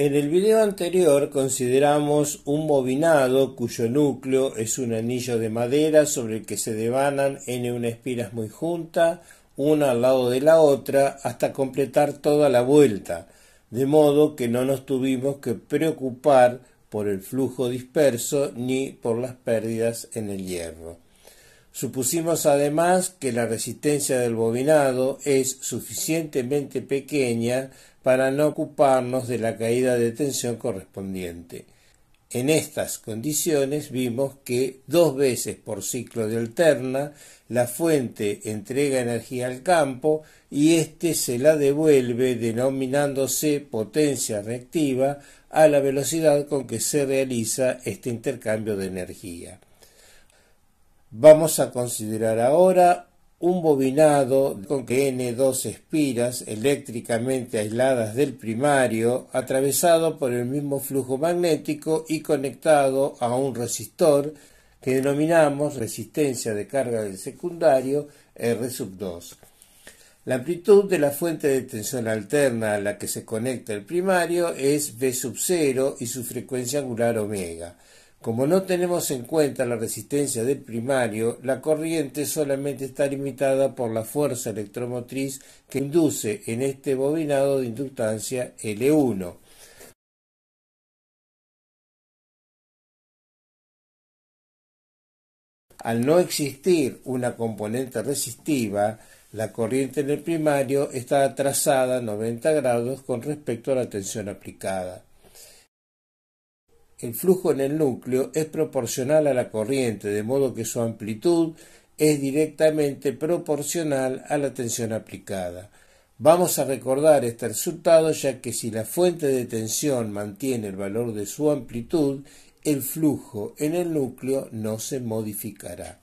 En el video anterior consideramos un bobinado cuyo núcleo es un anillo de madera sobre el que se devanan n una espiras muy juntas, una al lado de la otra, hasta completar toda la vuelta, de modo que no nos tuvimos que preocupar por el flujo disperso ni por las pérdidas en el hierro. Supusimos además que la resistencia del bobinado es suficientemente pequeña para no ocuparnos de la caída de tensión correspondiente. En estas condiciones vimos que dos veces por ciclo de alterna la fuente entrega energía al campo y éste se la devuelve denominándose potencia reactiva a la velocidad con que se realiza este intercambio de energía. Vamos a considerar ahora un bobinado con que N2 espiras eléctricamente aisladas del primario, atravesado por el mismo flujo magnético y conectado a un resistor que denominamos resistencia de carga del secundario R sub 2. La amplitud de la fuente de tensión alterna a la que se conecta el primario es V sub 0 y su frecuencia angular omega. Como no tenemos en cuenta la resistencia del primario, la corriente solamente está limitada por la fuerza electromotriz que induce en este bobinado de inductancia L1. Al no existir una componente resistiva, la corriente en el primario está atrasada 90 grados con respecto a la tensión aplicada el flujo en el núcleo es proporcional a la corriente, de modo que su amplitud es directamente proporcional a la tensión aplicada. Vamos a recordar este resultado ya que si la fuente de tensión mantiene el valor de su amplitud, el flujo en el núcleo no se modificará.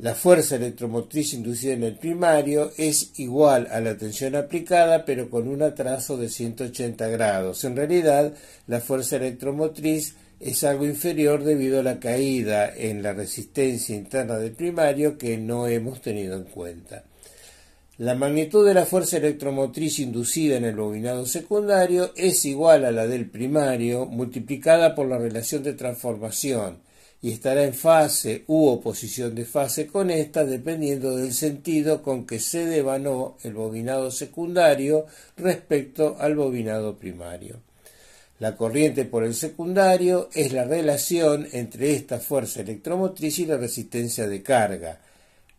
La fuerza electromotriz inducida en el primario es igual a la tensión aplicada, pero con un atraso de 180 grados. En realidad, la fuerza electromotriz es algo inferior debido a la caída en la resistencia interna del primario que no hemos tenido en cuenta. La magnitud de la fuerza electromotriz inducida en el bobinado secundario es igual a la del primario multiplicada por la relación de transformación y estará en fase u oposición de fase con esta dependiendo del sentido con que se devanó el bobinado secundario respecto al bobinado primario. La corriente por el secundario es la relación entre esta fuerza electromotriz y la resistencia de carga,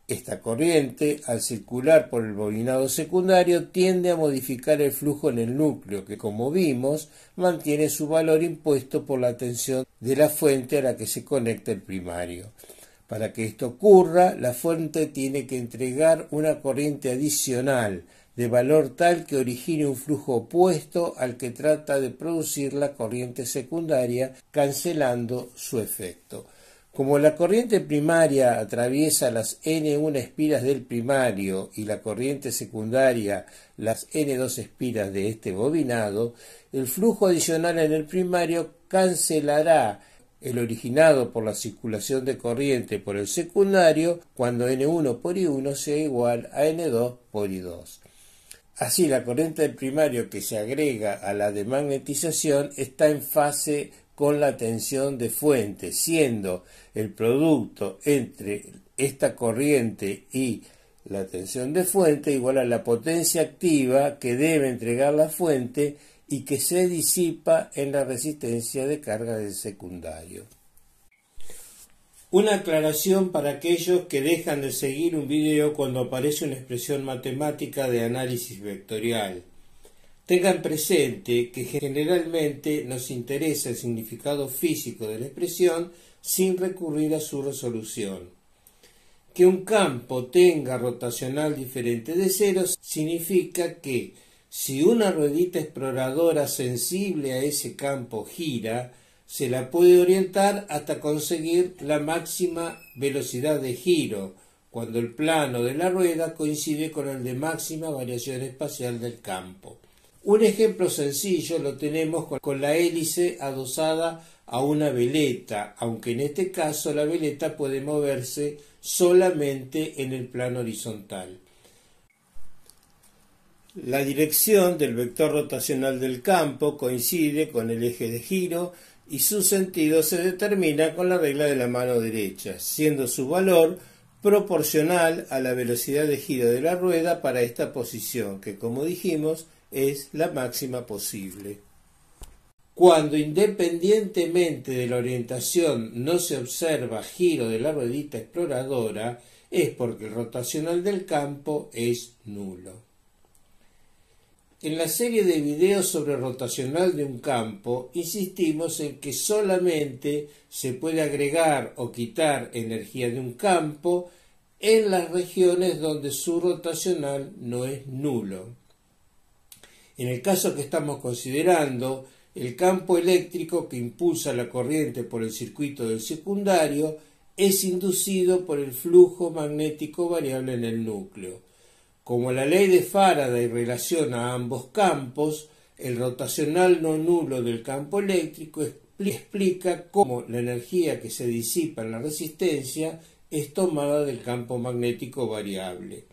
esta corriente, al circular por el bobinado secundario, tiende a modificar el flujo en el núcleo, que como vimos, mantiene su valor impuesto por la tensión de la fuente a la que se conecta el primario. Para que esto ocurra, la fuente tiene que entregar una corriente adicional de valor tal que origine un flujo opuesto al que trata de producir la corriente secundaria, cancelando su efecto. Como la corriente primaria atraviesa las N1 espiras del primario y la corriente secundaria las N2 espiras de este bobinado, el flujo adicional en el primario cancelará el originado por la circulación de corriente por el secundario cuando N1 por I1 sea igual a N2 por I2. Así, la corriente del primario que se agrega a la de magnetización está en fase con la tensión de fuente, siendo el producto entre esta corriente y la tensión de fuente igual a la potencia activa que debe entregar la fuente y que se disipa en la resistencia de carga del secundario. Una aclaración para aquellos que dejan de seguir un video cuando aparece una expresión matemática de análisis vectorial. Tengan presente que generalmente nos interesa el significado físico de la expresión sin recurrir a su resolución. Que un campo tenga rotacional diferente de cero significa que si una ruedita exploradora sensible a ese campo gira, se la puede orientar hasta conseguir la máxima velocidad de giro, cuando el plano de la rueda coincide con el de máxima variación espacial del campo. Un ejemplo sencillo lo tenemos con la hélice adosada a una veleta, aunque en este caso la veleta puede moverse solamente en el plano horizontal. La dirección del vector rotacional del campo coincide con el eje de giro y su sentido se determina con la regla de la mano derecha, siendo su valor proporcional a la velocidad de giro de la rueda para esta posición, que como dijimos es la máxima posible. Cuando independientemente de la orientación no se observa giro de la ruedita exploradora, es porque el rotacional del campo es nulo. En la serie de videos sobre rotacional de un campo, insistimos en que solamente se puede agregar o quitar energía de un campo en las regiones donde su rotacional no es nulo. En el caso que estamos considerando, el campo eléctrico que impulsa la corriente por el circuito del secundario es inducido por el flujo magnético variable en el núcleo como la ley de Faraday relaciona ambos campos, el rotacional no nulo del campo eléctrico explica cómo la energía que se disipa en la resistencia es tomada del campo magnético variable.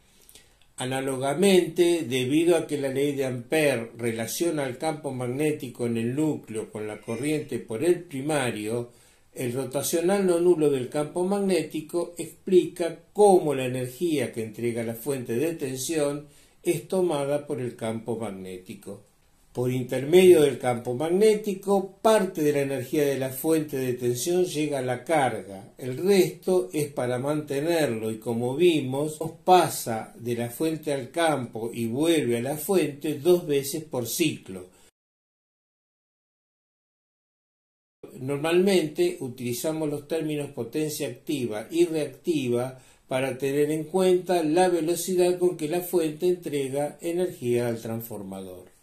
Análogamente, debido a que la ley de Ampere relaciona el campo magnético en el núcleo con la corriente por el primario, el rotacional no nulo del campo magnético explica cómo la energía que entrega la fuente de tensión es tomada por el campo magnético. Por intermedio del campo magnético, parte de la energía de la fuente de tensión llega a la carga, el resto es para mantenerlo y como vimos, pasa de la fuente al campo y vuelve a la fuente dos veces por ciclo Normalmente utilizamos los términos potencia activa y reactiva para tener en cuenta la velocidad con que la fuente entrega energía al transformador.